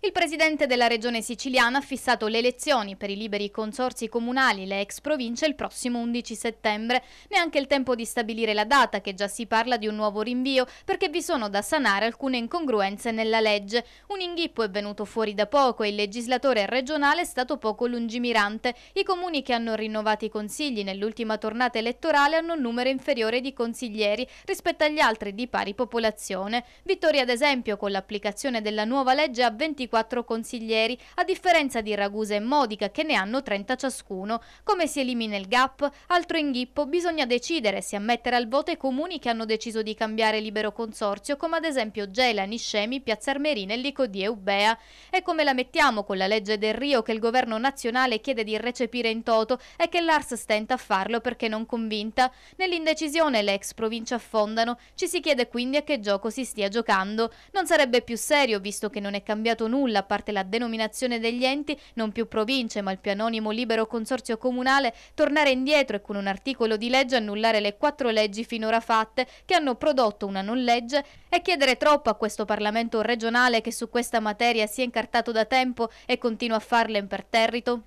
Il presidente della regione siciliana ha fissato le elezioni per i liberi consorsi comunali, le ex province, il prossimo 11 settembre. Neanche il tempo di stabilire la data, che già si parla di un nuovo rinvio, perché vi sono da sanare alcune incongruenze nella legge. Un inghippo è venuto fuori da poco e il legislatore regionale è stato poco lungimirante. I comuni che hanno rinnovato i consigli nell'ultima tornata elettorale hanno un numero inferiore di consiglieri rispetto agli altri di pari popolazione. Vittoria, ad esempio, con l'applicazione della nuova legge ha 24 24 consiglieri, a differenza di Ragusa e Modica che ne hanno 30 ciascuno. Come si elimina il gap? Altro inghippo, bisogna decidere se ammettere al voto i comuni che hanno deciso di cambiare libero consorzio, come ad esempio Gela, Niscemi, Piazza Armerina, Licodie e Ubea. E come la mettiamo con la legge del Rio che il governo nazionale chiede di recepire in toto e che l'Ars stenta a farlo perché non convinta? Nell'indecisione le ex province affondano, ci si chiede quindi a che gioco si stia giocando. Non sarebbe più serio, visto che non è cambiato nulla, nulla, a parte la denominazione degli enti, non più province ma il più anonimo libero consorzio comunale, tornare indietro e con un articolo di legge annullare le quattro leggi finora fatte che hanno prodotto una non legge e chiedere troppo a questo Parlamento regionale che su questa materia si è incartato da tempo e continua a farla imperterrito?